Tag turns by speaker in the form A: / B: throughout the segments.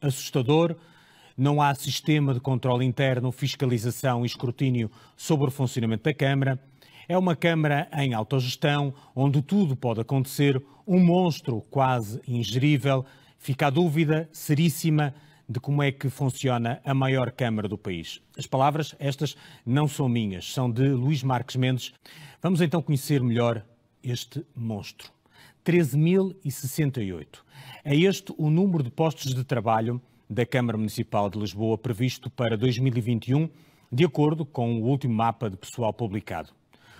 A: assustador. Não há sistema de controle interno, fiscalização e escrutínio sobre o funcionamento da Câmara. É uma Câmara em autogestão, onde tudo pode acontecer, um monstro quase ingerível. Fica a dúvida seríssima de como é que funciona a maior Câmara do país. As palavras, estas, não são minhas, são de Luís Marques Mendes. Vamos então conhecer melhor este monstro. 13.068. É este o número de postos de trabalho da Câmara Municipal de Lisboa previsto para 2021, de acordo com o último mapa de pessoal publicado.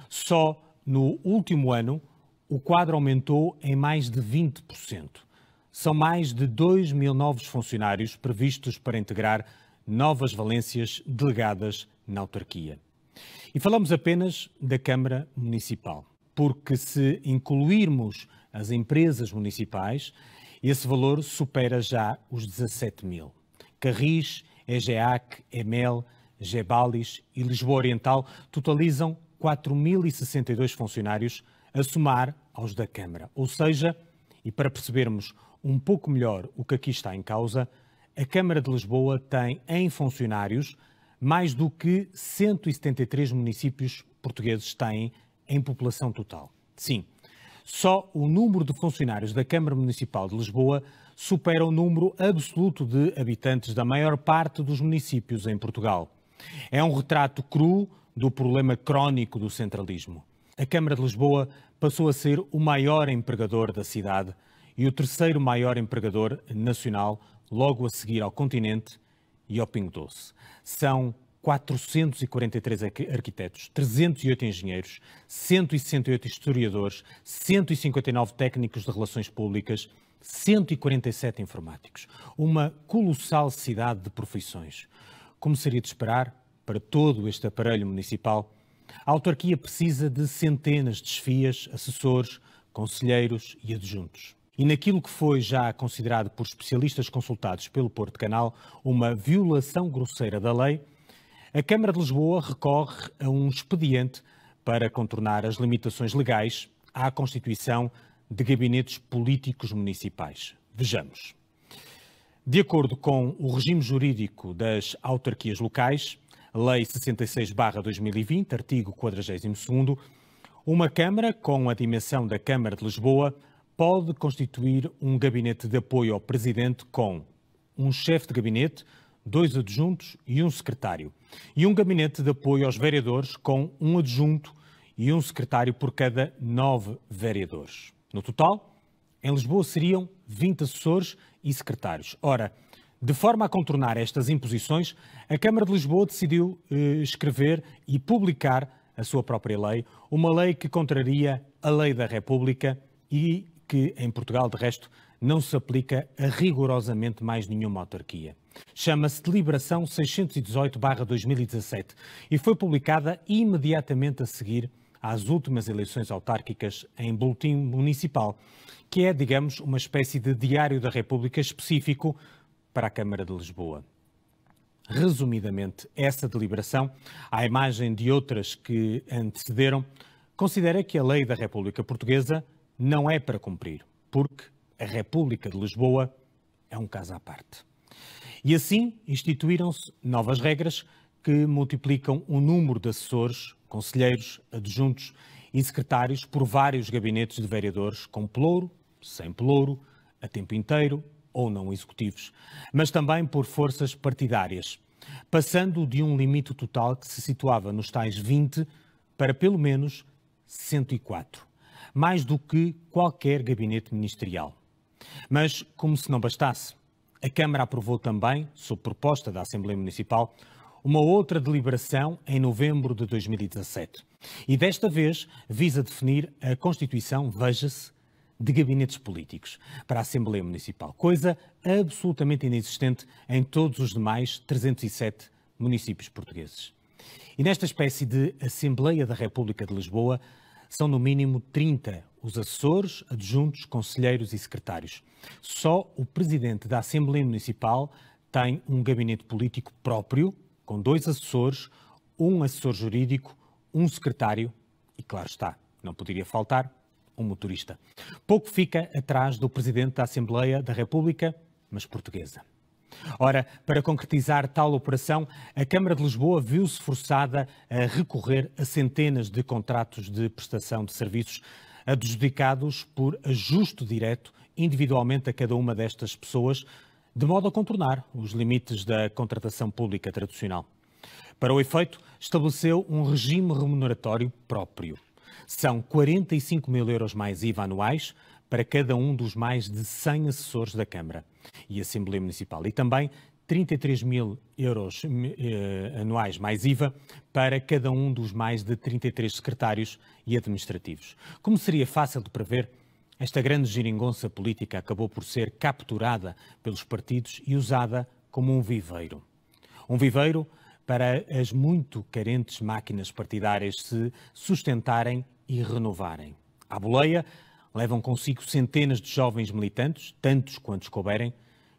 A: Só no último ano, o quadro aumentou em mais de 20%. São mais de 2 mil novos funcionários previstos para integrar novas valências delegadas na autarquia. E falamos apenas da Câmara Municipal, porque se incluirmos as empresas municipais esse valor supera já os 17 mil. Carris, EGEAC, EMEL, Gebalis e Lisboa Oriental totalizam 4.062 funcionários a somar aos da Câmara. Ou seja, e para percebermos um pouco melhor o que aqui está em causa, a Câmara de Lisboa tem em funcionários mais do que 173 municípios portugueses têm em população total. Sim, só o número de funcionários da Câmara Municipal de Lisboa supera o número absoluto de habitantes da maior parte dos municípios em Portugal. É um retrato cru do problema crónico do centralismo. A Câmara de Lisboa passou a ser o maior empregador da cidade e o terceiro maior empregador nacional, logo a seguir ao continente e ao Pingo Doce. São 443 arquitetos, 308 engenheiros, 168 historiadores, 159 técnicos de relações públicas, 147 informáticos. Uma colossal cidade de profissões. Como seria de esperar para todo este aparelho municipal, a autarquia precisa de centenas de chefias, assessores, conselheiros e adjuntos. E naquilo que foi já considerado por especialistas consultados pelo Porto Canal uma violação grosseira da lei, a Câmara de Lisboa recorre a um expediente para contornar as limitações legais à constituição de gabinetes políticos municipais. Vejamos. De acordo com o regime jurídico das autarquias locais, Lei 66-2020, artigo 42, uma Câmara com a dimensão da Câmara de Lisboa pode constituir um gabinete de apoio ao Presidente com um chefe de gabinete, dois adjuntos e um secretário, e um gabinete de apoio aos vereadores com um adjunto e um secretário por cada nove vereadores. No total, em Lisboa seriam 20 assessores e secretários. Ora, de forma a contornar estas imposições, a Câmara de Lisboa decidiu eh, escrever e publicar a sua própria lei, uma lei que contraria a lei da República e que, em Portugal, de resto, não se aplica a rigorosamente mais nenhuma autarquia. Chama-se Deliberação 618-2017 e foi publicada imediatamente a seguir às últimas eleições autárquicas em Boletim Municipal, que é, digamos, uma espécie de Diário da República específico para a Câmara de Lisboa. Resumidamente, essa deliberação, à imagem de outras que antecederam, considera que a lei da República Portuguesa não é para cumprir, porque a República de Lisboa é um caso à parte. E assim instituíram-se novas regras que multiplicam o número de assessores, conselheiros, adjuntos e secretários por vários gabinetes de vereadores, com pelouro, sem pelouro, a tempo inteiro ou não executivos, mas também por forças partidárias, passando de um limite total que se situava nos tais 20 para pelo menos 104, mais do que qualquer gabinete ministerial. Mas, como se não bastasse, a Câmara aprovou também, sob proposta da Assembleia Municipal, uma outra deliberação em novembro de 2017. E desta vez visa definir a Constituição, veja-se, de gabinetes políticos para a Assembleia Municipal, coisa absolutamente inexistente em todos os demais 307 municípios portugueses. E nesta espécie de Assembleia da República de Lisboa, são no mínimo 30 os assessores, adjuntos, conselheiros e secretários. Só o presidente da Assembleia Municipal tem um gabinete político próprio, com dois assessores, um assessor jurídico, um secretário e, claro está, não poderia faltar um motorista. Pouco fica atrás do presidente da Assembleia da República, mas portuguesa. Ora, para concretizar tal operação, a Câmara de Lisboa viu-se forçada a recorrer a centenas de contratos de prestação de serviços adjudicados por ajuste direto individualmente a cada uma destas pessoas, de modo a contornar os limites da contratação pública tradicional. Para o efeito, estabeleceu um regime remuneratório próprio. São 45 mil euros mais IVA anuais, para cada um dos mais de 100 assessores da Câmara e Assembleia Municipal. E também 33 mil euros eh, anuais mais IVA para cada um dos mais de 33 secretários e administrativos. Como seria fácil de prever, esta grande geringonça política acabou por ser capturada pelos partidos e usada como um viveiro. Um viveiro para as muito carentes máquinas partidárias se sustentarem e renovarem. À boleia, levam consigo centenas de jovens militantes, tantos quantos couberem,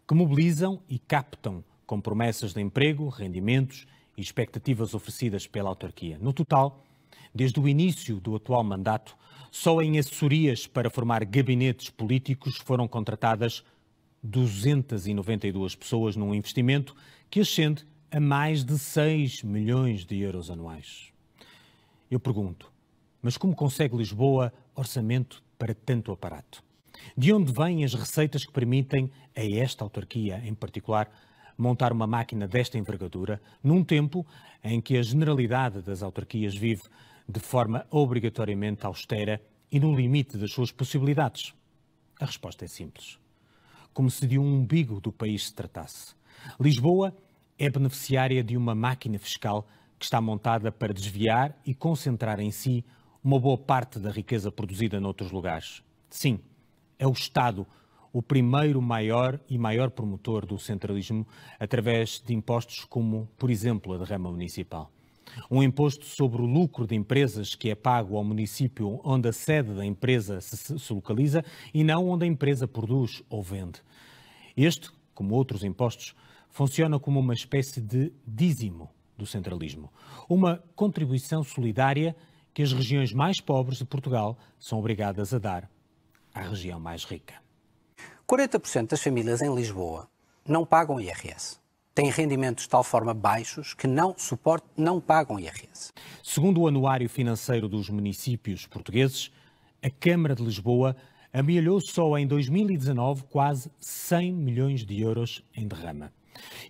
A: que mobilizam e captam com promessas de emprego, rendimentos e expectativas oferecidas pela autarquia. No total, desde o início do atual mandato, só em assessorias para formar gabinetes políticos foram contratadas 292 pessoas num investimento que ascende a mais de 6 milhões de euros anuais. Eu pergunto, mas como consegue Lisboa orçamento para tanto aparato? De onde vêm as receitas que permitem a esta autarquia, em particular, montar uma máquina desta envergadura, num tempo em que a generalidade das autarquias vive de forma obrigatoriamente austera e no limite das suas possibilidades? A resposta é simples. Como se de um umbigo do país se tratasse. Lisboa é beneficiária de uma máquina fiscal que está montada para desviar e concentrar em si uma boa parte da riqueza produzida noutros lugares. Sim, é o Estado o primeiro maior e maior promotor do centralismo através de impostos como, por exemplo, a derrama municipal. Um imposto sobre o lucro de empresas que é pago ao município onde a sede da empresa se, localiza e não onde a empresa produz ou vende. Este, como outros impostos, funciona como uma espécie de dízimo do centralismo, uma contribuição solidária que as regiões mais pobres de Portugal são obrigadas a dar à região mais rica. 40% das famílias em Lisboa não pagam IRS. Têm rendimentos de tal forma baixos que não suportam, não pagam IRS. Segundo o Anuário Financeiro dos Municípios Portugueses, a Câmara de Lisboa amealhou só em 2019 quase 100 milhões de euros em derrama.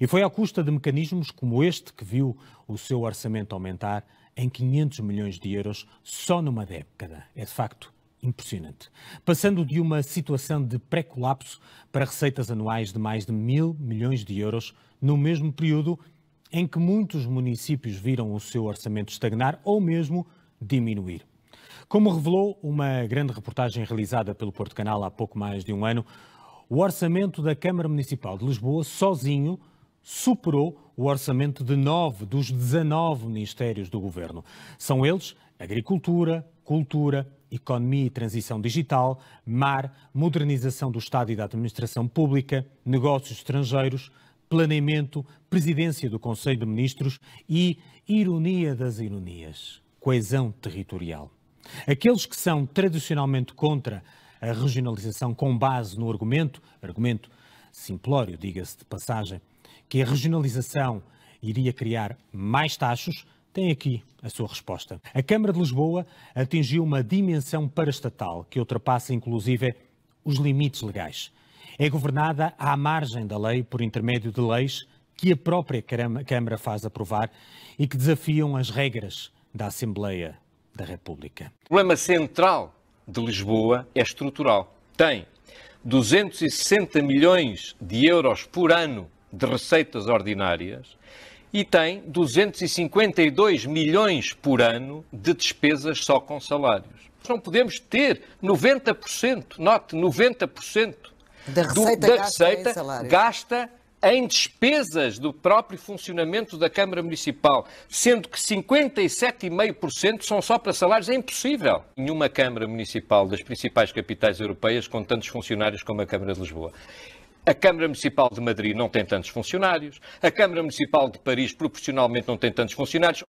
A: E foi à custa de mecanismos como este que viu o seu orçamento aumentar em 500 milhões de euros só numa década. É de facto impressionante. Passando de uma situação de pré-colapso para receitas anuais de mais de mil milhões de euros no mesmo período em que muitos municípios viram o seu orçamento estagnar ou mesmo diminuir. Como revelou uma grande reportagem realizada pelo Porto Canal há pouco mais de um ano, o orçamento da Câmara Municipal de Lisboa sozinho superou o orçamento de nove dos 19 ministérios do governo. São eles Agricultura, Cultura, Economia e Transição Digital, Mar, Modernização do Estado e da Administração Pública, Negócios Estrangeiros, Planeamento, Presidência do Conselho de Ministros e, ironia das ironias, Coesão Territorial. Aqueles que são tradicionalmente contra a regionalização com base no argumento, argumento simplório, diga-se de passagem, que a regionalização iria criar mais taxos, tem aqui a sua resposta. A Câmara de Lisboa atingiu uma dimensão paraestatal que ultrapassa inclusive os limites legais. É governada à margem da lei por intermédio de leis que a própria Câmara faz aprovar e que desafiam as regras da Assembleia da República. O problema central de Lisboa é estrutural. Tem 260 milhões de euros por ano de receitas ordinárias e tem 252 milhões por ano de despesas só com salários. Não podemos ter 90%, note, 90% da receita, do, da gasta, receita em gasta, em despesas do próprio funcionamento da Câmara Municipal, sendo que 57,5% são só para salários. É impossível. Nenhuma Câmara Municipal das principais capitais europeias com tantos funcionários como a Câmara de Lisboa. A Câmara Municipal de Madrid não tem tantos funcionários, a Câmara Municipal de Paris proporcionalmente não tem tantos funcionários.